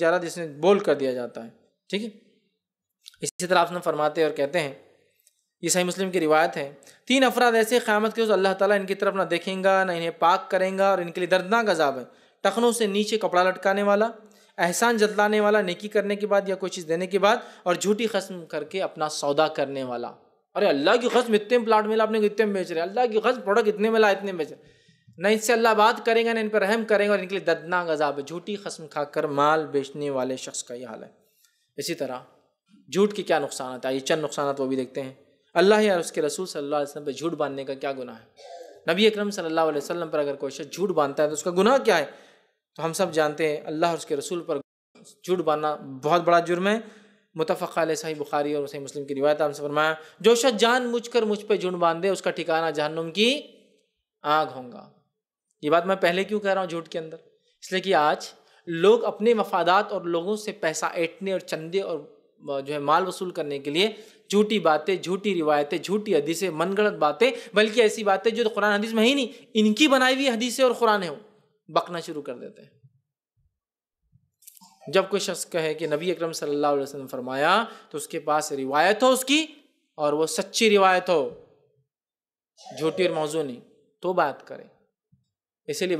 تجارت جس نے بول کر دیا جاتا ہے ٹھیک ہے اسی طرح آپ نے فرماتے اور کہتے ہیں یہ صحیح مسلم کی روایت ہے تین افراد ایسے قیامت کے اس اللہ تعالیٰ ان کی طرف نہ دیکھیں گا نہ انہیں پاک کریں گا اور ان کے لیے دردناک عذاب ہے ٹخنوں سے نیچے کپڑا لٹکانے والا احسان جتلانے والا نیکی کرنے کے بعد یا کوئی چیز دینے کے بعد اور جھوٹی قسم کر کے اپنا سودا کرنے والا ارے اللہ کی قسم اتنے پلاٹ ملا اپنے کو اتنے بیچ رہے اللہ کی قسم پروڈکٹ اتنے ملا اتنے بیچ رہے نہ ان سے اللہ بات کریں گے نہ ان پر رحم کریں گے اور ان کے لیے عذاب غذاب جھوٹی خسم کھا کر مال بیچنے والے شخص کا یہ حال ہے اسی طرح جھوٹ کے کیا نقصانات آئی چند نقصانات وہ بھی دیکھتے ہیں اللہ اور اس کے رسول صلی اللہ علیہ وسلم پہ جھوٹ باندھنے کا کیا گناہ ہے نبی اکرم صلی اللہ علیہ وسلم پر اگر کوئی شخص جھوٹ باندھتا ہے تو اس کا گناہ کیا ہے تو ہم سب جانتے ہیں اللہ اور اس کے رسول پر جھوٹ باندھنا بہت بڑا جرم ہے متفق علیہ صحیح بخاری اور صحیح مسلم کی روایت ہم سے فرمایا جو شخص جان مجھ کر مجھ پہ جھوٹ باندھے اس کا ٹھکانا جہنم کی آگ ہوں گا یہ بات میں پہلے کیوں کہہ رہا ہوں جھوٹ کے اندر اس لیے کہ آج لوگ اپنے مفادات اور لوگوں سے پیسہ ایٹنے اور چندے اور جو ہے مال وصول کرنے کے لیے جھوٹی باتیں جھوٹی روایتیں جھوٹی حدیثیں من گڑت باتیں بلکہ ایسی باتیں جو قرآن حدیث میں ہی نہیں ان کی بنائی ہوئی حدیثیں اور قرآن ہوں بکنا شروع کر دیتے ہیں جب کوئی شخص کہے کہ نبی اکرم صلی اللہ علیہ وسلم فرمایا تو اس کے پاس روایت ہو اس کی اور وہ سچی روایت ہو جھوٹی اور موضوع نہیں تو بات کریں Et c'est les